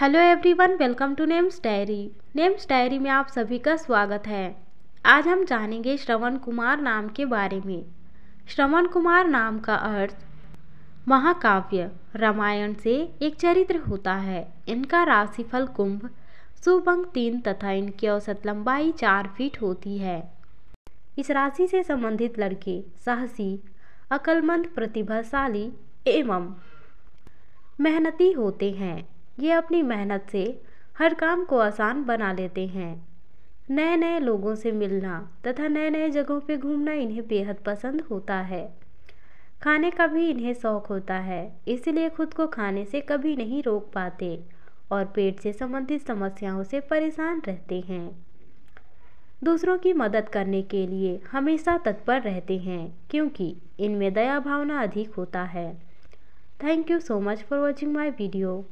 hello everyone welcome to names diary names diary में आप सभी का स्वागत है आज हम जानेंगे श्रवण कुमार नाम के बारे में श्रवण कुमार नाम का अर्थ महाकाव्य रामायण से एक चरित्र होता है इनका राशिफल कुंभ अंक तीन तथा इनकी औसत लंबाई चार फीट होती है इस राशि से संबंधित लड़के साहसी अकलमंद प्रतिभाशाली एवं मेहनती होते हैं ये अपनी मेहनत से हर काम को आसान बना लेते हैं नए नए लोगों से मिलना तथा नए नए जगहों पर घूमना इन्हें बेहद पसंद होता है खाने का भी इन्हें शौक होता है इसलिए खुद को खाने से कभी नहीं रोक पाते और पेट से संबंधित समस्याओं से परेशान रहते हैं दूसरों की मदद करने के लिए हमेशा तत्पर रहते हैं क्योंकि इनमें दया भावना अधिक होता है thank you so much for watching my video